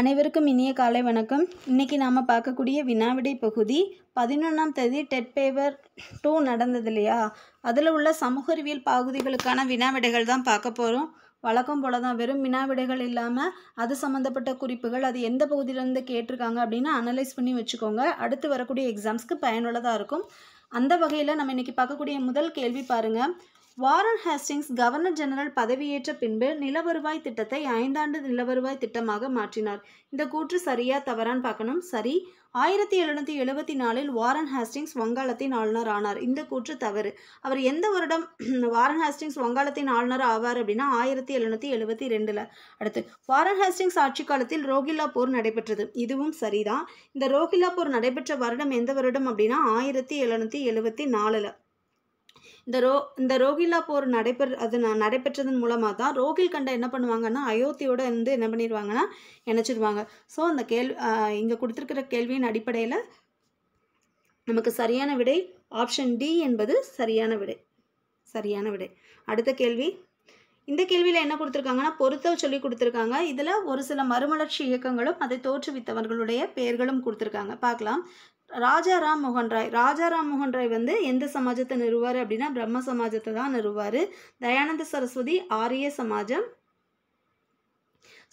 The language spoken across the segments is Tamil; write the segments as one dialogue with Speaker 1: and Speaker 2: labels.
Speaker 1: அனைவருக்கும் இனிய காலை வணக்கம் இன்றைக்கி நாம் பார்க்கக்கூடிய வினாவிடை பகுதி பதினொன்றாம் தேதி டெட் பேவர் டூ நடந்தது இல்லையா அதில் உள்ள சமூக அறிவியல் பகுதிகளுக்கான வினாவிடைகள் தான் பார்க்க போகிறோம் வழக்கம் போல தான் வெறும் வினாவிடைகள் இல்லாமல் அது சம்மந்தப்பட்ட குறிப்புகள் அது எந்த பகுதியிலேருந்து கேட்டிருக்காங்க அப்படின்னு அனலைஸ் பண்ணி வச்சுக்கோங்க அடுத்து வரக்கூடிய எக்ஸாம்ஸ்க்கு பயனுள்ளதாக இருக்கும் அந்த வகையில் நம்ம இன்றைக்கி பார்க்கக்கூடிய முதல் கேள்வி பாருங்கள் வாரன் ஹேஸ்டிங்ஸ் கவர்னர் ஜெனரல் பதவியேற்ற பின்பு நிலவருவாய் திட்டத்தை ஐந்தாண்டு நிலவருவாய் திட்டமாக மாற்றினார் இந்த கூற்று சரியா தவறான்னு பார்க்கணும் சரி ஆயிரத்தி எழுநூற்றி எழுபத்தி நாலில் வாரன் ஹேஸ்டிங்ஸ் வங்காளத்தின் ஆளுநர் ஆனார் இந்த கூற்று தவறு அவர் எந்த வருடம் வாரன் ஹாஸ்டிங்ஸ் வங்காளத்தின் ஆளுநர் ஆவார் அப்படின்னா ஆயிரத்தி எழுநூத்தி எழுபத்தி ரெண்டில் அடுத்து வாரன் ஹாஸ்டிங்ஸ் ஆட்சி காலத்தில் ரோகில்லா போர் நடைபெற்றது இதுவும் சரிதான் இந்த ரோகில்லா போர் நடைபெற்ற வருடம் எந்த வருடம் அப்படின்னா ஆயிரத்தி எழுநூற்றி எழுபத்தி நாலில் இந்த ரோ இந்த ரோகிலா போர் நடைபெற அது நடைபெற்றதன் மூலமாக தான் ரோகில் கண்ட என்ன பண்ணுவாங்கன்னா அயோத்தியோட வந்து என்ன பண்ணிடுவாங்கன்னா இணைச்சிடுவாங்க ஸோ அந்த கேள்வி இங்கே கொடுத்துருக்கிற கேள்வியின் அடிப்படையில் நமக்கு சரியான விடை ஆப்ஷன் டி என்பது சரியான விடை சரியான விடை அடுத்த கேள்வி இந்த கேள்வியில் என்ன கொடுத்துருக்காங்கன்னா பொருத்தல் சொல்லி கொடுத்துருக்காங்க இதில் ஒரு சில மறுமலர்ச்சி இயக்கங்களும் அதை தோற்றுவித்தவர்களுடைய பெயர்களும் கொடுத்துருக்காங்க பார்க்கலாம் ராஜா ராம் மோகன் ராய் ராஜா ராம் மோகன் ராய் வந்து எந்த சமாஜத்தை நிறுவார் அப்படின்னா பிரம்ம சமாஜத்தை தான் நிறுவார் தயானந்த சரஸ்வதி ஆரிய சமாஜம்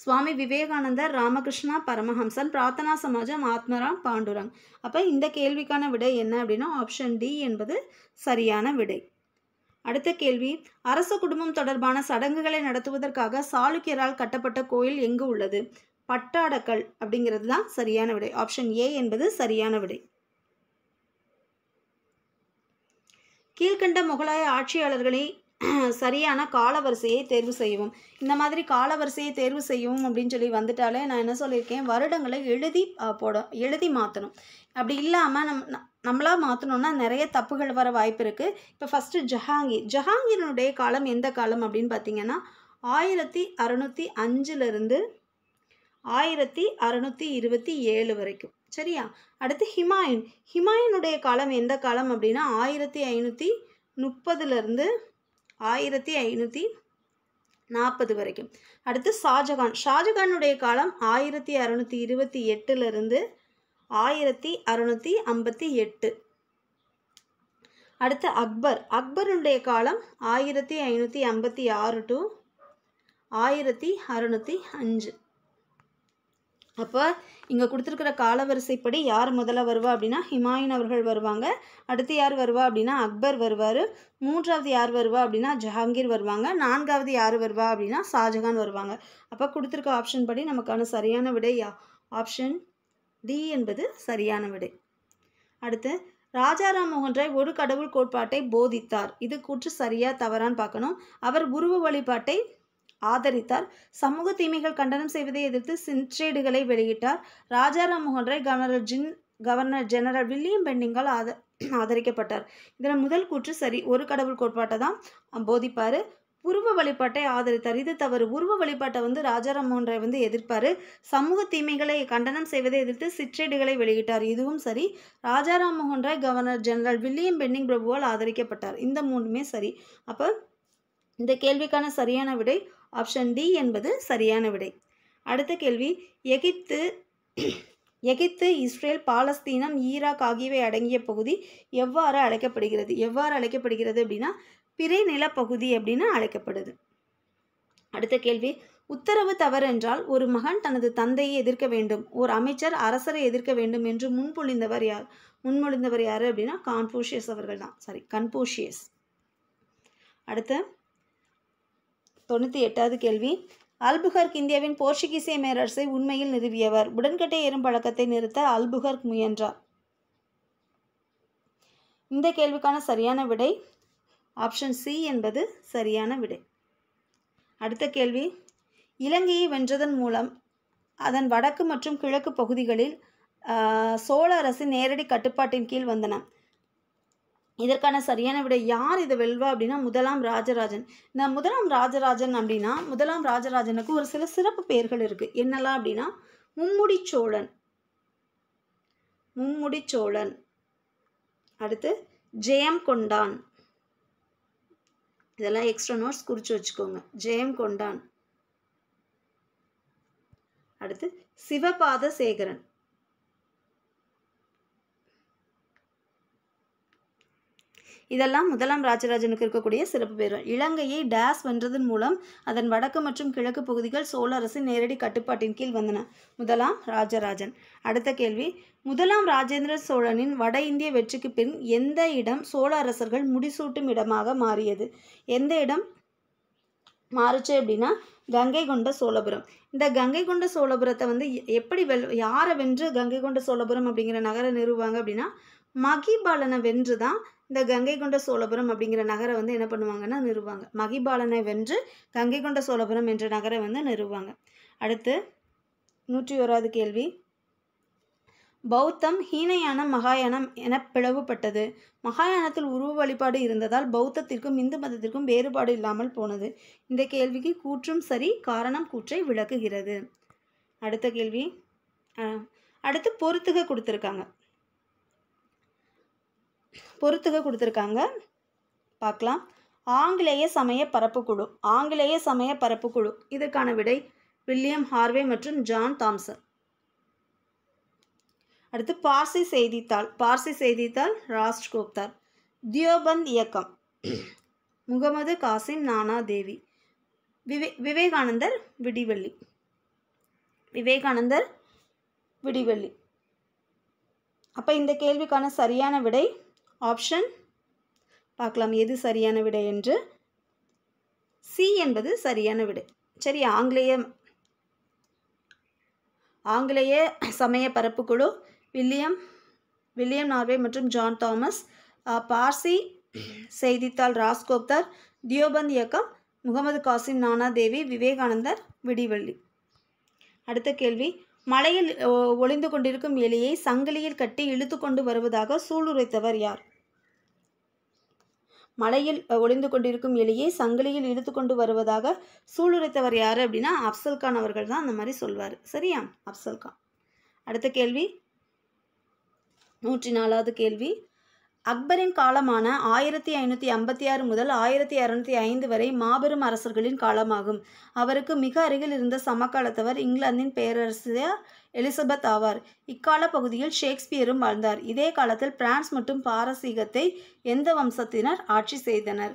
Speaker 1: சுவாமி விவேகானந்தர் ராமகிருஷ்ணா பரமஹம்சன் பிரார்த்தனா சமாஜம் ஆத்மராம் பாண்டுரங் அப்போ இந்த கேள்விக்கான விடை என்ன அப்படின்னா ஆப்ஷன் டி என்பது சரியான விடை அடுத்த கேள்வி அரச குடும்பம் தொடர்பான சடங்குகளை நடத்துவதற்காக சாளுக்கியரால் கட்டப்பட்ட கோயில் எங்கு உள்ளது பட்டாடக்கல் அப்படிங்கிறது தான் சரியான விடை ஆப்ஷன் ஏ என்பது சரியான விடை கீழ்கண்ட முகலாய ஆட்சியாளர்களை சரியான காலவரிசையை தேர்வு செய்யவும் இந்த மாதிரி காலவரிசையை தேர்வு செய்யவும் அப்படின்னு சொல்லி வந்துட்டாலே நான் என்ன சொல்லியிருக்கேன் வருடங்களை எழுதி போட எழுதி மாற்றணும் அப்படி இல்லாமல் நம் நம்மளாக மாற்றணுன்னா நிறைய தப்புகள் வர வாய்ப்பு இருக்குது இப்போ ஃபஸ்ட்டு ஜஹாங்கீர் ஜஹாங்கீரனுடைய காலம் எந்த காலம் அப்படின்னு பார்த்தீங்கன்னா ஆயிரத்தி அறநூற்றி அஞ்சிலிருந்து ஆயிரத்தி அறநூற்றி இருபத்தி ஏழு வரைக்கும் சரியா அடுத்து ஹிமாயின் ஹிமாயினுடைய காலம் எந்த காலம் அப்படின்னா ஆயிரத்தி ஐநூற்றி முப்பதுலேருந்து ஆயிரத்தி ஐநூற்றி நாற்பது வரைக்கும் அடுத்து ஷாஜகான் ஷாஜகானுடைய காலம் ஆயிரத்தி அறநூற்றி இருபத்தி எட்டுலேருந்து ஆயிரத்தி அறநூற்றி ஐம்பத்தி எட்டு அடுத்து அக்பர் அக்பருடைய காலம் ஆயிரத்தி ஐநூற்றி ஐம்பத்தி ஆறு டு ஆயிரத்தி அறநூற்றி அஞ்சு அப்போ இங்கே கொடுத்துருக்கிற காலவரிசைப்படி யார் முதல்ல வருவா அப்படின்னா ஹிமாயின் அவர்கள் வருவாங்க அடுத்து யார் வருவா அப்படின்னா அக்பர் வருவார் மூன்றாவது யார் வருவா அப்படின்னா ஜஹாங்கீர் வருவாங்க நான்காவது யார் வருவா அப்படின்னா ஷாஜஹான் வருவாங்க அப்போ கொடுத்துருக்க ஆப்ஷன் படி நமக்கான சரியான விடை ஆப்ஷன் டி என்பது சரியான விடை அடுத்து ராஜாராம் மோகன் ராய் ஒரு கடவுள் கோட்பாட்டை போதித்தார் இது கூற்று சரியா தவறான்னு பார்க்கணும் அவர் உருவ வழிபாட்டை ஆதரித்தார் சமூக தீமைகள் கண்டனம் செய்வதை எதிர்த்து சின்ட்ரேடுகளை வெளியிட்டார் ராஜாராம் மோகன் ராய் கவர்னர் ஜின் கவர்னர் ஜெனரல் வில்லியம் பெண்டிங்கால் ஆத ஆதரிக்கப்பட்டார் இதில் முதல் கூற்று சரி ஒரு கடவுள் கோட்பாட்டை தான் போதிப்பார் உருவ வழிபாட்டை ஆதரித்தார் இது தவறு உருவ வழிபாட்டை வந்து ராஜாராம் மோகன் ராய் வந்து எதிர்ப்பார் சமூக தீமைகளை கண்டனம் செய்வதை எதிர்த்து சிற்றேடுகளை வெளியிட்டார் இதுவும் சரி ராஜாராம் மோகன் Roy governor general William Bentinck பிரபுவால் ஆதரிக்கப்பட்டார் இந்த மூணுமே சரி அப்போ இந்த கேள்விக்கான சரியான விடை ஆப்ஷன் டி என்பது சரியான விடை அடுத்த கேள்வி எகிப்து எகிப்து இஸ்ரேல் பாலஸ்தீனம் ஈராக் ஆகியவை அடங்கிய பகுதி எவ்வாறு அழைக்கப்படுகிறது எவ்வாறு அழைக்கப்படுகிறது அப்படின்னா பிறை நிலப்பகுதி அப்படின்னு அழைக்கப்படுது அடுத்த கேள்வி உத்தரவு தவறென்றால் ஒரு மகன் தனது தந்தையை எதிர்க்க வேண்டும் ஒரு அமைச்சர் அரசரை எதிர்க்க வேண்டும் என்று முன்பொழிந்தவர் யார் முன்மொழிந்தவர் யார் அப்படின்னா கான்ஃபூஷியஸ் அவர்கள் தான் சாரி கன்ஃபூஷியஸ் அடுத்து தொண்ணூற்றி எட்டாவது கேள்வி அல்புகர்க் இந்தியாவின் போர்ச்சுகீசிய மேரரசை உண்மையில் நிறுவியவர் உடன்கட்டை ஏறும் பழக்கத்தை நிறுத்த அல்புகர்க் முயன்றார் இந்த கேள்விக்கான சரியான விடை ஆப்ஷன் சி என்பது சரியான விடை அடுத்த கேள்வி இலங்கையை வென்றதன் மூலம் அதன் வடக்கு மற்றும் கிழக்கு பகுதிகளில் சோழ அரசு நேரடி கட்டுப்பாட்டின் கீழ் வந்தன இதற்கான சரியான விட யார் இதை வெல்வா அப்படின்னா முதலாம் ராஜராஜன் இந்த முதலாம் ராஜராஜன் அப்படின்னா முதலாம் ராஜராஜனுக்கு ஒரு சில சிறப்பு பெயர்கள் இருக்குது என்னெல்லாம் அப்படின்னா மும்முடி சோழன் மும்முடி சோழன் அடுத்து ஜெயம் கொண்டான் இதெல்லாம் எக்ஸ்ட்ரா நோட்ஸ் குறித்து வச்சுக்கோங்க ஜெயம் கொண்டான் அடுத்து சிவபாத சேகரன் இதெல்லாம் முதலாம் ராஜராஜனுக்கு இருக்கக்கூடிய சிறப்பு பேரும் இலங்கையை டேஸ் வென்றதன் மூலம் அதன் வடக்கு மற்றும் கிழக்கு பகுதிகள் சோழ அரசின் நேரடி கட்டுப்பாட்டின் கீழ் வந்தன முதலாம் ராஜராஜன் அடுத்த கேள்வி முதலாம் ராஜேந்திர சோழனின் வட இந்திய வெற்றிக்கு பின் எந்த இடம் சோழ அரசர்கள் முடிசூட்டும் இடமாக மாறியது எந்த இடம் மாறுச்சு அப்படின்னா கங்கை கொண்ட சோழபுரம் இந்த கங்கை கொண்ட சோழபுரத்தை வந்து எப்படி வெல் யாரை வென்று கங்கை கொண்ட சோழபுரம் அப்படிங்கிற நகரை நிறுவாங்க அப்படின்னா மகிபாலனை வென்று தான் இந்த கங்கை கொண்ட சோழபுரம் அப்படிங்கிற நகரை வந்து என்ன பண்ணுவாங்கன்னா நிறுவாங்க மகிபாலனை வென்று கங்கை கொண்ட சோழபுரம் என்ற நகரை வந்து நிறுவாங்க அடுத்து நூற்றி ஓராவது கேள்வி பௌத்தம் ஹீனயானம் மகாயானம் என பிளவுபட்டது மகாயானத்தில் உருவ வழிபாடு இருந்ததால் பௌத்தத்திற்கும் இந்து மதத்திற்கும் வேறுபாடு இல்லாமல் போனது இந்த கேள்விக்கு கூற்றும் சரி காரணம் கூற்றை விளக்குகிறது அடுத்த கேள்வி அடுத்து பொறுத்துக கொடுத்துருக்காங்க பொறுத்துக கொடுத்துருக்காங்க பார்க்கலாம் ஆங்கிலேய சமய பரப்பு குழு ஆங்கிலேய சமய பரப்பு குழு இதற்கான விடை வில்லியம் ஹார்வே மற்றும் ஜான் தாம்சன் அடுத்து பார்சி செய்தித்தாள் பார்சி செய்தித்தாள் ராஜ்கோப்தார் தியோபந்த் இயக்கம் முகமது காசிம் நானா தேவி விவே விவேகானந்தர் விடிவெள்ளி விவேகானந்தர் விடிவெள்ளி அப்போ இந்த கேள்விக்கான சரியான விடை ஆப்ஷன் பார்க்கலாம் எது சரியான விடை என்று சி என்பது சரியான விடை சரி ஆங்கிலேய ஆங்கிலேய சமய குழு வில்லியம் வில்லியம் நார்வே மற்றும் ஜான் தாமஸ் பார்சி செய்தித்தாள் ராஸ்கோப்தார் தியோபந்த் இயக்கம் முகமது காசிம் நானா தேவி விவேகானந்தர் விடிவள்ளி அடுத்த கேள்வி மலையில் ஒளிந்து கொண்டிருக்கும் எலியை சங்கிலியில் கட்டி இழுத்து கொண்டு வருவதாக சூளுரைத்தவர் யார் மலையில் ஒளிந்து கொண்டிருக்கும் எலியை சங்கிலியில் இழுத்து கொண்டு வருவதாக சூளுரைத்தவர் யார் அப்படின்னா அப்சல்கான் அவர்கள் தான் அந்த மாதிரி சொல்வார் சரியா அப்சல்கான் அடுத்த கேள்வி நூற்றி நாலாவது கேள்வி அக்பரின் காலமான ஆயிரத்தி ஐநூற்றி ஐம்பத்தி ஆறு முதல் ஆயிரத்தி அறுநூத்தி ஐந்து வரை மாபெரும் அரசர்களின் காலமாகும் அவருக்கு மிக அருகில் இருந்த சமகாலத்தவர் இங்கிலாந்தின் பேரரசர் எலிசபெத் ஆவார் இக்கால பகுதியில் ஷேக்ஸ்பியரும் வாழ்ந்தார் இதே காலத்தில் பிரான்ஸ் மற்றும் பாரசீகத்தை எந்த வம்சத்தினர் ஆட்சி செய்தனர்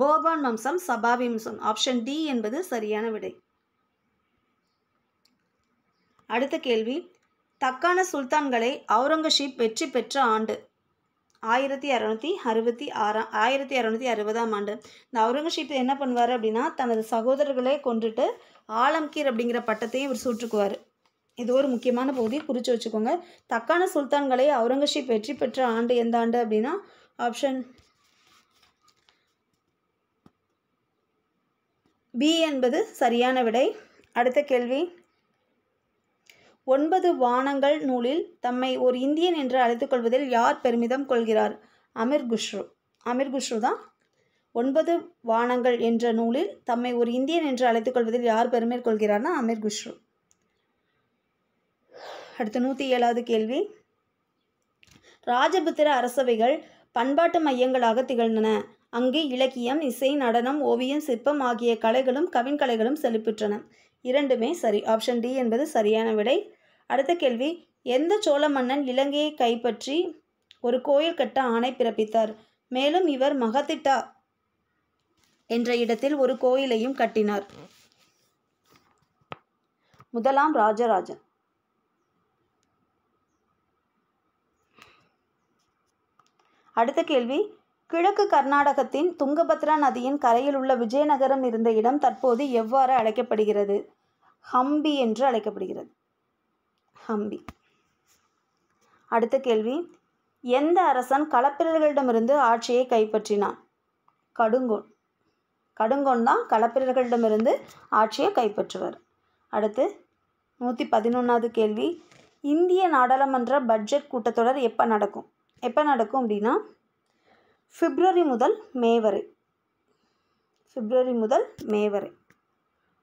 Speaker 1: போபான் வம்சம் சபாவி வம்சம் ஆப்ஷன் டி என்பது சரியான விடை அடுத்த கேள்வி தக்கான சுல்தான்களை அவுரங்கசீப் வெற்றி பெற்ற ஆண்டு ஆயிரத்தி அறநூத்தி அறுபத்தி ஆறாம் ஆயிரத்தி அறநூத்தி அறுபதாம் ஆண்டு இந்த அவுரங்கசீப் என்ன பண்ணுவார் அப்படின்னா தனது சகோதரர்களே கொண்டுட்டு ஆலம்கீர் அப்படிங்கிற பட்டத்தையும் இவர் சூற்றுக்குவார் இது ஒரு முக்கியமான பகுதி குறித்து வச்சுக்கோங்க தக்கான சுல்தான்களை அவுரங்கசீப் வெற்றி பெற்ற ஆண்டு எந்த ஆண்டு அப்படின்னா ஆப்ஷன் பி என்பது சரியான விடை அடுத்த கேள்வி ஒன்பது வானங்கள் நூலில் தம்மை ஒரு இந்தியன் என்று அழைத்துக்கொள்வதில் யார் பெருமிதம் கொள்கிறார் அமீர் குஷ்ரு அமீர் குஷ்ரு தான் ஒன்பது வானங்கள் என்ற நூலில் தம்மை ஒரு இந்தியன் என்று அழைத்துக்கொள்வதில் யார் பெருமை கொள்கிறார்னா அமீர் குஷ்ரு அடுத்து நூற்றி ஏழாவது கேள்வி ராஜபுத்திர அரசவைகள் பண்பாட்டு மையங்களாக திகழ்ந்தன அங்கு இலக்கியம் இசை நடனம் ஓவியம் சிற்பம் ஆகிய கலைகளும் கவின்கலைகளும் செழிப்புற்றன இரண்டுமே சரி ஆப்ஷன் டி என்பது சரியான விடை அடுத்த கேள்வி எந்த சோழ மன்னன் இலங்கையை கைப்பற்றி ஒரு கோயில் கட்ட ஆணை பிறப்பித்தார் மேலும் இவர் மகதிட்டா என்ற இடத்தில் ஒரு கோயிலையும் கட்டினார் முதலாம் ராஜராஜன் அடுத்த கேள்வி கிழக்கு கர்நாடகத்தின் துங்கபத்ரா நதியின் கரையில் உள்ள விஜயநகரம் இருந்த இடம் தற்போது எவ்வாறு அழைக்கப்படுகிறது ஹம்பி என்று அழைக்கப்படுகிறது ஹம்பி அடுத்த கேள்வி எந்த அரசன் களப்பிரர்களிடமிருந்து ஆட்சியை கைப்பற்றினான் கடுங்கோன் கடுங்கோன் தான் களப்பிரர்களிடமிருந்து ஆட்சியை கைப்பற்றுவர் அடுத்து நூற்றி பதினொன்றாவது கேள்வி இந்திய நாடாளுமன்ற பட்ஜெட் கூட்டத்தொடர் எப்போ நடக்கும் எப்போ நடக்கும் அப்படின்னா பிப்ரவரி முதல் மே வரை பிப்ரவரி முதல் மே வரை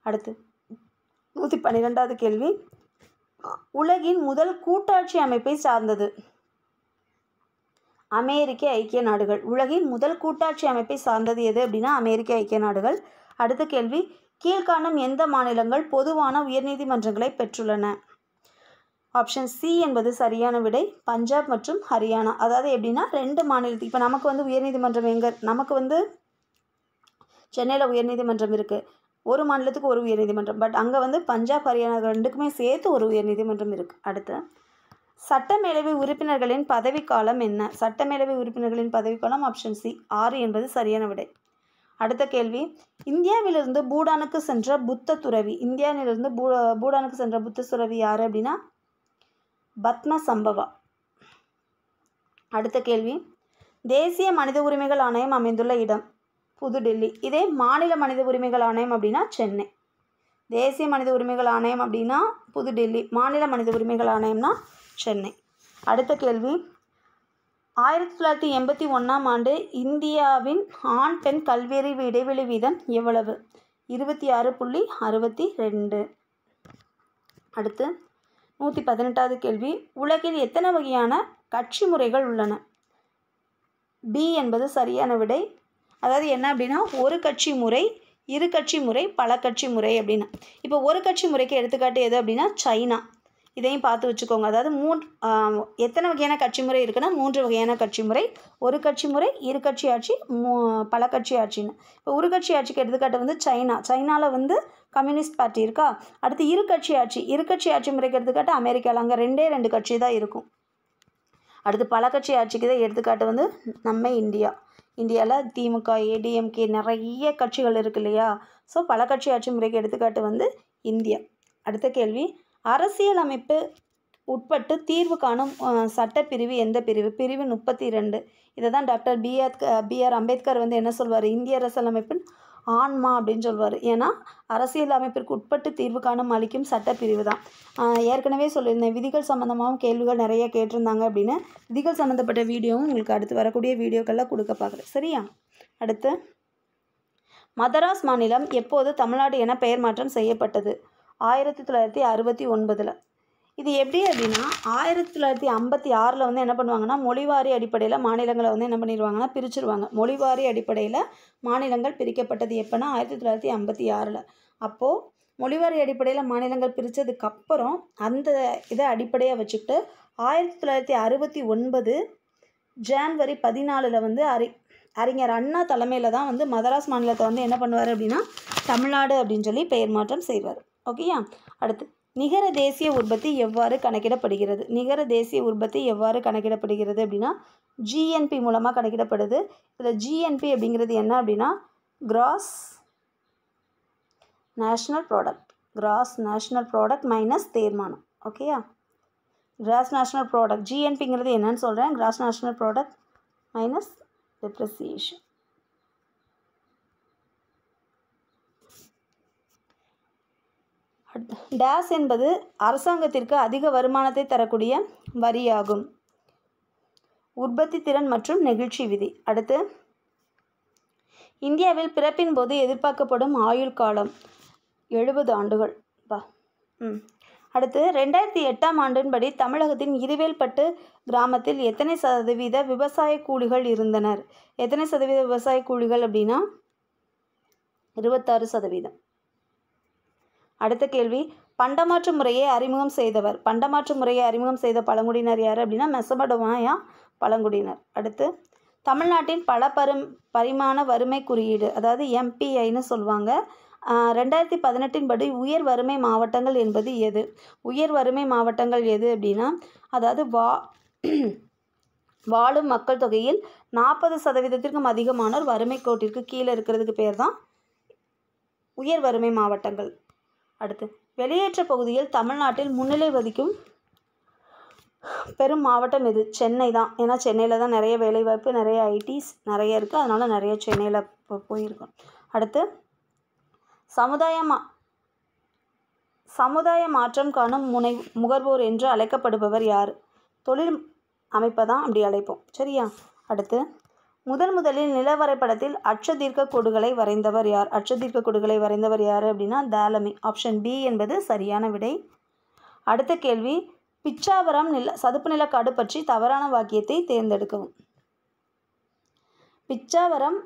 Speaker 1: அடுத்து நூற்றி பன்னிரெண்டாவது கேள்வி உலகின் முதல் கூட்டாட்சி அமைப்பை சார்ந்தது அமெரிக்க ஐக்கிய நாடுகள் உலகின் முதல் கூட்டாட்சி அமைப்பை சார்ந்தது எது அப்படின்னா அமெரிக்க ஐக்கிய நாடுகள் அடுத்த கேள்வி கீழ்காணும் எந்த மாநிலங்கள் பொதுவான உயர்நீதிமன்றங்களை பெற்றுள்ளன ஆப்ஷன் சி என்பது சரியான விடை பஞ்சாப் மற்றும் ஹரியானா அதாவது எப்படின்னா ரெண்டு மாநிலத்துக்கு இப்போ நமக்கு வந்து உயர்நீதிமன்றம் எங்கே நமக்கு வந்து சென்னையில் உயர்நீதிமன்றம் இருக்குது ஒரு மாநிலத்துக்கு ஒரு உயர்நீதிமன்றம் பட் அங்கே வந்து பஞ்சாப் ஹரியானா ரெண்டுக்குமே சேர்த்து ஒரு உயர்நீதிமன்றம் இருக்குது அடுத்து சட்டமேலவை உறுப்பினர்களின் பதவிக்காலம் என்ன சட்டமேலவை உறுப்பினர்களின் பதவிக்காலம் ஆப்ஷன் சி ஆறு என்பது சரியான விடை அடுத்த கேள்வி இந்தியாவிலிருந்து பூடானுக்கு சென்ற புத்த துறவி இந்தியாவிலிருந்து பூ பூடானுக்கு சென்ற புத்த துறவி யார் அப்படின்னா பத்ம சம்பவா அடுத்த கேள்வி தேசிய மனித உரிமைகள் ஆணையம் அமைந்துள்ள இடம் புதுடெல்லி இதே மாநில மனித உரிமைகள் ஆணையம் அப்படின்னா சென்னை தேசிய மனித உரிமைகள் ஆணையம் அப்படின்னா புதுடெல்லி மாநில மனித உரிமைகள் ஆணையம்னா சென்னை அடுத்த கேள்வி ஆயிரத்தி தொள்ளாயிரத்தி எண்பத்தி ஒன்றாம் ஆண்டு இந்தியாவின் ஆண் பெண் கல்வியறிவு இடைவெளி வீதம் எவ்வளவு இருபத்தி ஆறு புள்ளி அறுபத்தி ரெண்டு அடுத்து நூற்றி பதினெட்டாவது கேள்வி உலகில் எத்தனை வகையான கட்சி முறைகள் உள்ளன பி என்பது சரியான விடை அதாவது என்ன அப்படின்னா ஒரு கட்சி முறை இரு கட்சி முறை பல கட்சி முறை அப்படின்னா இப்போ ஒரு கட்சி முறைக்கு எடுத்துக்காட்டு எது அப்படின்னா சைனா இதையும் பார்த்து வச்சுக்கோங்க அதாவது மூன்று எத்தனை வகையான கட்சி முறை இருக்குன்னா மூன்று வகையான கட்சி முறை ஒரு கட்சி முறை இரு கட்சி ஆட்சி மூ பல கட்சி ஆட்சின்னு இப்போ ஒரு கட்சி ஆட்சிக்கு எடுத்துக்காட்டு வந்து சைனா சைனாவில் வந்து கம்யூனிஸ்ட் பார்ட்டி இருக்கா அடுத்து இரு கட்சி ஆட்சி இரு கட்சி ஆட்சி முறைக்கு எடுத்துக்காட்டு அமெரிக்காவில் அங்கே ரெண்டே ரெண்டு கட்சி தான் இருக்கும் அடுத்து பல கட்சி ஆட்சிக்கு தான் எடுத்துக்காட்டு வந்து நம்ம இந்தியா இந்தியாவில் திமுக ஏடிஎம்கே நிறைய கட்சிகள் இருக்கு இல்லையா ஸோ பல கட்சி ஆட்சி முறைக்கு எடுத்துக்காட்டு வந்து இந்தியா அடுத்த கேள்வி அரசியல் அமைப்பு உட்பட்டு தீர்வு காணும் சட்டப்பிரிவு எந்த பிரிவு பிரிவு முப்பத்தி ரெண்டு இதை தான் டாக்டர் பிஆர் பிஆர் அம்பேத்கர் வந்து என்ன சொல்வார் இந்திய அரசியல் அமைப்பின் ஆன்மா அப்படின்னு சொல்வார் ஏன்னா அரசியல் அமைப்பிற்கு உட்பட்டு தீர்வு காணும் அளிக்கும் சட்டப்பிரிவு தான் ஏற்கனவே சொல்லியிருந்தேன் விதிகள் சம்மந்தமாகவும் கேள்விகள் நிறைய கேட்டிருந்தாங்க அப்படின்னு விதிகள் சம்மந்தப்பட்ட வீடியோவும் உங்களுக்கு அடுத்து வரக்கூடிய வீடியோக்கெல்லாம் கொடுக்க பார்க்குறேன் சரியா அடுத்து மதராஸ் மாநிலம் எப்போது தமிழ்நாடு என பெயர் மாற்றம் செய்யப்பட்டது ஆயிரத்தி தொள்ளாயிரத்தி அறுபத்தி ஒன்பதில் இது எப்படி அப்படின்னா ஆயிரத்தி தொள்ளாயிரத்தி ஐம்பத்தி ஆறில் வந்து என்ன பண்ணுவாங்கன்னா மொழிவாரி அடிப்படையில் மாநிலங்களை வந்து என்ன பண்ணிடுவாங்கன்னா பிரிச்சுருவாங்க மொழிவாரி அடிப்படையில் மாநிலங்கள் பிரிக்கப்பட்டது எப்போனா ஆயிரத்தி தொள்ளாயிரத்தி ஐம்பத்தி ஆறில் அப்போது மொழிவாரி அடிப்படையில் மாநிலங்கள் பிரித்ததுக்கப்புறம் அந்த இதை அடிப்படையாக வச்சுக்கிட்டு ஆயிரத்தி தொள்ளாயிரத்தி அறுபத்தி ஒன்பது ஜான்வரி பதினாலில் வந்து அறி அறிஞர் அண்ணா தலைமையில் தான் வந்து மதராஸ் மாநிலத்தை வந்து என்ன பண்ணுவார் அப்படின்னா தமிழ்நாடு அப்படின்னு சொல்லி பெயர் மாற்றம் செய்வார் ஓகேயா அடுத்து நிகர தேசிய உற்பத்தி எவ்வாறு கணக்கிடப்படுகிறது நிகர தேசிய உற்பத்தி எவ்வாறு கணக்கிடப்படுகிறது அப்படின்னா ஜிஎன்பி மூலமாக கணக்கிடப்படுது இதில் ஜிஎன்பி அப்படிங்கிறது என்ன அப்படின்னா gross national product gross national product minus தேர்மானம் ஓகேயா கிராஸ் நேஷ்னல் ப்ராடக்ட் ஜிஎன்பிங்கிறது என்னன்னு சொல்கிறேன் gross national product minus depreciation டேஸ் என்பது அரசாங்கத்திற்கு அதிக வருமானத்தை தரக்கூடிய வரியாகும் உற்பத்தி திறன் மற்றும் நெகிழ்ச்சி விதி அடுத்து இந்தியாவில் பிறப்பின் போது எதிர்பார்க்கப்படும் ஆயுள் காலம் எழுபது ஆண்டுகள் வா ம் அடுத்து ரெண்டாயிரத்தி எட்டாம் ஆண்டின்படி தமிழகத்தின் இருவேல்பட்டு கிராமத்தில் எத்தனை சதவீத விவசாய கூலிகள் இருந்தனர் எத்தனை சதவீத விவசாய கூலிகள் அப்படின்னா இருபத்தாறு சதவீதம் அடுத்த கேள்வி பண்டமாற்று முறையை அறிமுகம் செய்தவர் பண்டமாற்று முறையை அறிமுகம் செய்த பழங்குடியினர் யார் அப்படின்னா மெசபடுவாயா பழங்குடியினர் அடுத்து தமிழ்நாட்டின் பல பரும் பரிமாண வறுமை குறியீடு அதாவது எம்பிஐன்னு சொல்லுவாங்க ரெண்டாயிரத்தி பதினெட்டின் படி உயர் வறுமை மாவட்டங்கள் என்பது எது உயர் வறுமை மாவட்டங்கள் எது அப்படின்னா அதாவது வா வாழும் மக்கள் தொகையில் நாற்பது சதவீதத்திற்கும் அதிகமானோர் வறுமை கோட்டிற்கு கீழே இருக்கிறதுக்கு பேர் தான் உயர் வறுமை மாவட்டங்கள் அடுத்து வெளியேற்ற பகுதியில் தமிழ்நாட்டில் முன்னிலை வதிக்கும் பெரும் மாவட்டம் எது சென்னை தான் ஏன்னா சென்னையில் தான் நிறைய வேலைவாய்ப்பு நிறைய ஐடிஸ் நிறைய இருக்குது அதனால் நிறைய சென்னையில் இப்போ போயிருக்கோம் அடுத்து சமுதாயமா சமுதாய மாற்றம் காணும் முனை முகர்வோர் என்று அழைக்கப்படுபவர் யார் தொழில் அமைப்பை தான் அப்படி அழைப்போம் சரியா அடுத்து முதன் முதலில் வரைபடத்தில் அச்சதீர்க்க கோடுகளை வரைந்தவர் யார் அச்சதீர்க்க கோடுகளை வரைந்தவர் யார் அப்படின்னா தாலமி ஆப்ஷன் பி என்பது சரியான விடை அடுத்த கேள்வி பிச்சாவரம் நில சதுப்பு நிலக்காடு பற்றி தவறான வாக்கியத்தை தேர்ந்தெடுக்கவும் பிச்சாவரம்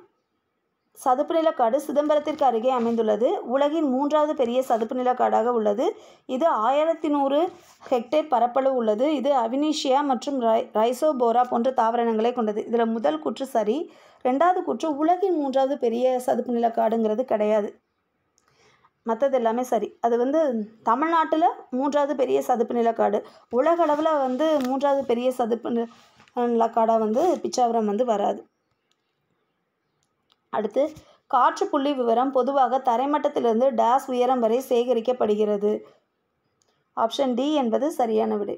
Speaker 1: சதுப்பு நிலக்காடு சிதம்பரத்திற்கு அருகே அமைந்துள்ளது உலகின் மூன்றாவது பெரிய சதுப்பு நிலக்காடாக உள்ளது இது ஆயிரத்தி நூறு ஹெக்டேர் பரப்பளவு உள்ளது இது அவினீஷியா மற்றும் ரை ரைசோபோரா போன்ற தாவரங்களை கொண்டது இதில் முதல் குற்று சரி ரெண்டாவது குற்று உலகின் மூன்றாவது பெரிய சதுப்பு நிலக்காடுங்கிறது கிடையாது மற்றது எல்லாமே சரி அது வந்து தமிழ்நாட்டில் மூன்றாவது பெரிய சதுப்பு நிலக்காடு உலகளவில் வந்து மூன்றாவது பெரிய சதுப்பு நிலக்காடாக வந்து பிச்சாவரம் வந்து வராது அடுத்து காற்று புள்ளி விவரம் பொதுவாக தரைமட்டத்திலிருந்து டேஸ் உயரம் வரை சேகரிக்கப்படுகிறது ஆப்ஷன் டி என்பது சரியான விடை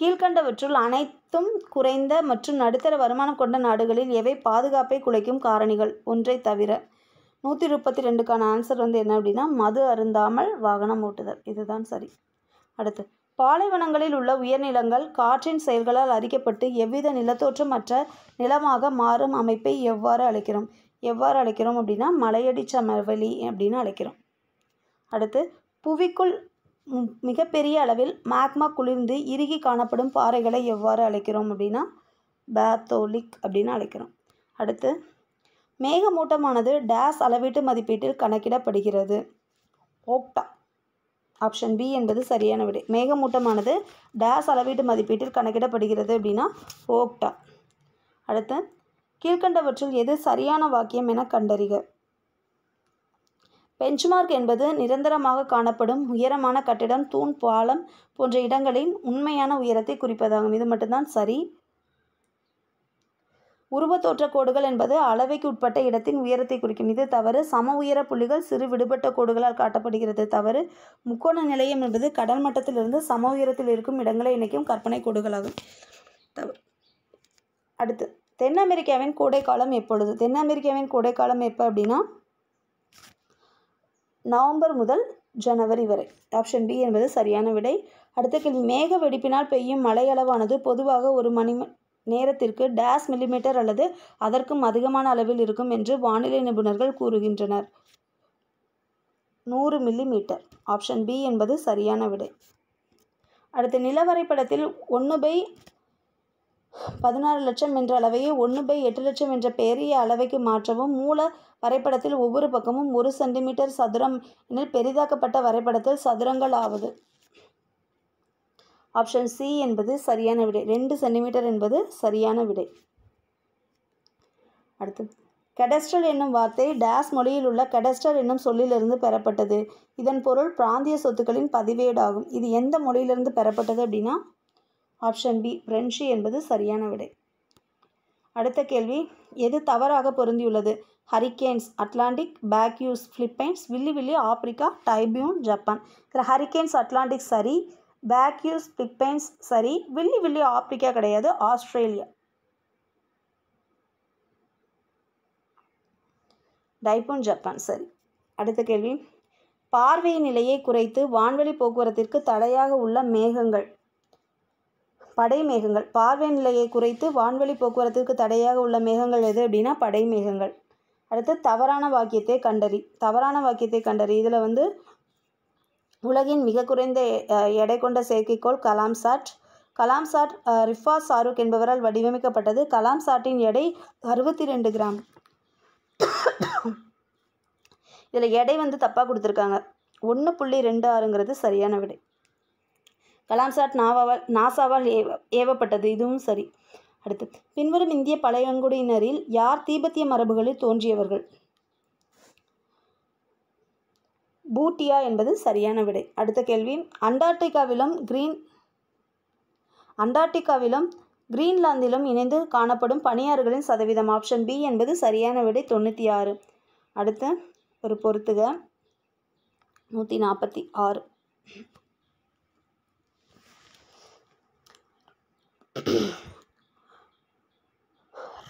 Speaker 1: கீழ்கண்டவற்றுள் அனைத்தும் குறைந்த மற்றும் நடுத்தர வருமானம் கொண்ட நாடுகளில் எவை பாதுகாப்பை குலைக்கும் காரணிகள் ஒன்றை தவிர நூற்றி முப்பத்தி ரெண்டுக்கான ஆன்சர் வந்து என்ன அப்படின்னா மது அருந்தாமல் வாகனம் ஓட்டுதல் இதுதான் சரி அடுத்து பாலைவனங்களில் உள்ள உயர்நிலங்கள் காற்றின் செயல்களால் அரிக்கப்பட்டு எவ்வித நிலத்தோற்றமற்ற நிலமாக மாறும் அமைப்பை எவ்வாறு அழைக்கிறோம் எவ்வாறு அழைக்கிறோம் அப்படின்னா மலையடி சமவெளி அப்படின்னு அழைக்கிறோம் அடுத்து புவிக்குள் மிகப்பெரிய அளவில் மேக்மா குளிர்ந்து இறுகி காணப்படும் பாறைகளை எவ்வாறு அழைக்கிறோம் அப்படின்னா பேத்தோலிக் அப்படின்னு அழைக்கிறோம் அடுத்து மேகமூட்டமானது டேஸ் அளவீட்டு மதிப்பீட்டில் கணக்கிடப்படுகிறது ஓக்டா ஆப்ஷன் பி என்பது சரியான விடை மேகமூட்டமானது டேஸ் அளவீட்டு மதிப்பீட்டில் கணக்கிடப்படுகிறது அப்படின்னா ஓக்டா அடுத்து கீழ்கண்டவற்றில் எது சரியான வாக்கியம் என கண்டறிக பெஞ்ச்மார்க் என்பது நிரந்தரமாக காணப்படும் உயரமான கட்டிடம் தூண் பாலம் போன்ற இடங்களின் உண்மையான உயரத்தை குறிப்பதாகும் இது மட்டும்தான் சரி உருவத்தோற்ற கோடுகள் என்பது அளவைக்கு உட்பட்ட இடத்தின் உயரத்தை குறிக்கும் இது தவறு சம உயர புள்ளிகள் சிறு விடுபட்ட கோடுகளால் காட்டப்படுகிறது தவறு முக்கோண நிலையம் என்பது கடல் மட்டத்திலிருந்து சம உயரத்தில் இருக்கும் இடங்களை இணைக்கும் கற்பனை கோடுகளாகும் தவறு அடுத்து தென் அமெரிக்காவின் கோடைக்காலம் எப்பொழுது தென் அமெரிக்காவின் கோடைக்காலம் எப்போ அப்படின்னா நவம்பர் முதல் ஜனவரி வரை ஆப்ஷன் பி என்பது சரியான விடை அடுத்த கேள்வி மேக வெடிப்பினால் பெய்யும் மழையளவானது பொதுவாக ஒரு மணி நேரத்திற்கு டேஸ் மில்லிமீட்டர் அல்லது அதற்கும் அதிகமான அளவில் இருக்கும் என்று வானிலை நிபுணர்கள் கூறுகின்றனர் நூறு மில்லிமீட்டர் ஆப்ஷன் பி என்பது சரியான விடை அடுத்து நிலவரைப்படத்தில் ஒன்று பை பதினாறு லட்சம் என்ற அளவையே ஒன்று பை எட்டு லட்சம் என்ற பெரிய அளவைக்கு மாற்றவும் மூல வரைபடத்தில் ஒவ்வொரு பக்கமும் ஒரு சென்டிமீட்டர் சதுரம் எனில் பெரிதாக்கப்பட்ட வரைபடத்தில் சதுரங்கள் ஆவது ஆப்ஷன் சி என்பது சரியான விடை ரெண்டு சென்டிமீட்டர் என்பது சரியான விடை அடுத்து கெடஸ்டல் என்னும் வார்த்தை டேஸ் மொழியில் உள்ள கெடஸ்டல் என்னும் சொல்லிலிருந்து பெறப்பட்டது இதன் பொருள் பிராந்திய சொத்துக்களின் பதிவேடாகும் இது எந்த மொழியிலிருந்து பெறப்பட்டது அப்படின்னா ஆப்ஷன் பி பிரெஞ்சு என்பது சரியான விடை அடுத்த கேள்வி எது தவறாக பொருந்தியுள்ளது hurricanes Atlantic baguios Philippines willy willy ஆப்பிரிக்கா டைபியூன் ஜப்பான் இதில் ஹரிகேன்ஸ் அட்லாண்டிக் சரி பேக்யூஸ் பிக்பெயின்ஸ் சரி வில்லி வில்லி ஆப்பிரிக்கா கிடையாது ஆஸ்திரேலியா டைப்பூன் ஜப்பான் சரி அடுத்த கேள்வி பார்வை நிலையை குறைத்து வான்வெளி போக்குவரத்திற்கு தடையாக உள்ள மேகங்கள் படை மேகங்கள் பார்வை நிலையை குறைத்து வான்வெளி போக்குவரத்திற்கு தடையாக உள்ள மேகங்கள் எது அப்படின்னா படை மேகங்கள் அடுத்து தவறான வாக்கியத்தை கண்டறி தவறான வாக்கியத்தை கண்டறி இதில் வந்து உலகின் மிக குறைந்த எடை கொண்ட செயற்கைக்கோள் கலாம்சாட் கலாம்சாட் ரிஃபா சாருக் என்பவரால் வடிவமைக்கப்பட்டது கலாம்சாட்டின் எடை அறுபத்தி ரெண்டு கிராம் இதில் எடை வந்து தப்பாக கொடுத்துருக்காங்க ஒன்று புள்ளி ரெண்டு ஆறுங்கிறது சரியான விடை கலாம்சாட் நாவாவால் நாசாவால் ஏவ ஏவப்பட்டது இதுவும் சரி அடுத்து பின்வரும் இந்திய பழையங்குடியினரில் யார் தீபத்திய மரபுகளில் தோன்றியவர்கள் பூட்டியா என்பது சரியான விடை அடுத்த கேள்வி அண்டார்டிகாவிலும் கிரீன் அண்டார்டிகாவிலும் கிரீன்லாந்திலும் இணைந்து காணப்படும் பணியாறுகளின் சதவீதம் ஆப்ஷன் பி என்பது சரியான விடை தொண்ணூற்றி ஆறு அடுத்து ஒரு பொறுத்துக நூற்றி நாற்பத்தி ஆறு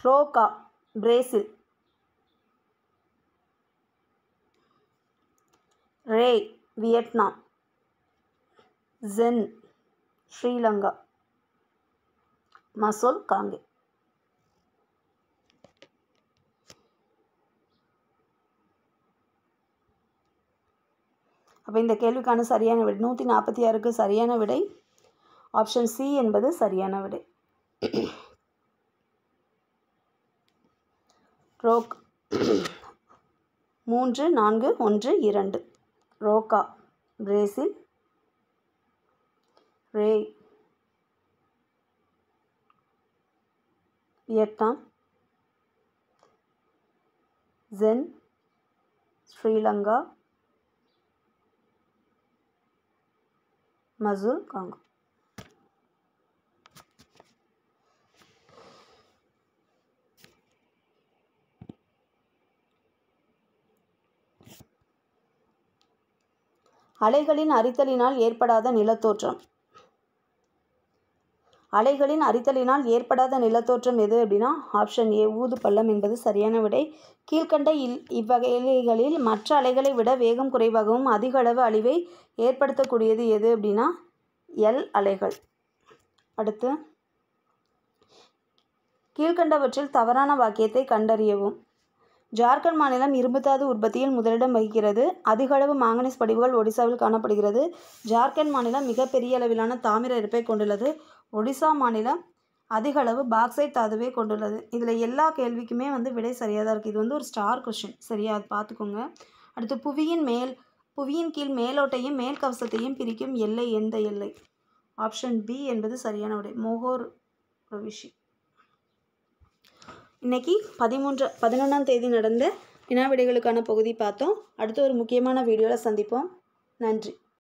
Speaker 1: ரோகா பிரேசில் ரே வியட்நாம் ஜென் ஸ்ரீலங்கா மசோல் காங்கே அப்போ இந்த கேள்விக்கான சரியான விடை நூற்றி நாற்பத்தி ஆறுக்கு சரியான விடை ஆப்ஷன் சி என்பது சரியான விடை ரோக் மூன்று நான்கு ஒன்று இரண்டு ரோகா பிரேசில் ரே வியட்நாம் ஜென் ஸ்ரீலங்கா மசூல் காங்கோ அலைகளின் அரித்தலினால் ஏற்படாத நிலத்தோற்றம் அலைகளின் அரித்தலினால் ஏற்படாத நிலத்தோற்றம் எது அப்படின்னா ஆப்ஷன் ஏ ஊது பள்ளம் என்பது சரியான விடை கீழ்கண்ட இல் இவ்வகைகளில் மற்ற அலைகளை விட வேகம் குறைவாகவும் அதிக அளவு அழிவை ஏற்படுத்தக்கூடியது எது அப்படின்னா எல் அலைகள் அடுத்து கீழ்கண்டவற்றில் தவறான வாக்கியத்தை கண்டறியவும் ஜார்க்கண்ட் மாநிலம் இரும்புத்தாது உற்பத்தியில் முதலிடம் வகிக்கிறது அதிக அளவு மாங்கனீஸ் படிவுகள் ஒடிசாவில் காணப்படுகிறது ஜார்க்கண்ட் மாநிலம் மிகப்பெரிய அளவிலான தாமிர இருப்பை கொண்டுள்ளது ஒடிசா மாநிலம் அதிக அளவு பாக்ஸைட் தாதுவே கொண்டுள்ளது இதில் எல்லா கேள்விக்குமே வந்து விடை சரியாக தான் இருக்குது இது வந்து ஒரு ஸ்டார் கொஷின் சரியா அது பார்த்துக்கோங்க அடுத்து புவியின் மேல் புவியின் கீழ் மேலோட்டையும் மேல் கவசத்தையும் பிரிக்கும் எல்லை எந்த எல்லை ஆப்ஷன் பி என்பது சரியான விடை மோகோர் ரோவிஷி இன்றைக்கி பதிமூன்று பதினொன்றாம் தேதி நடந்த வினா விடைகளுக்கான பகுதி பார்த்தோம் அடுத்து ஒரு முக்கியமான வீடியோவில் சந்திப்போம் நன்றி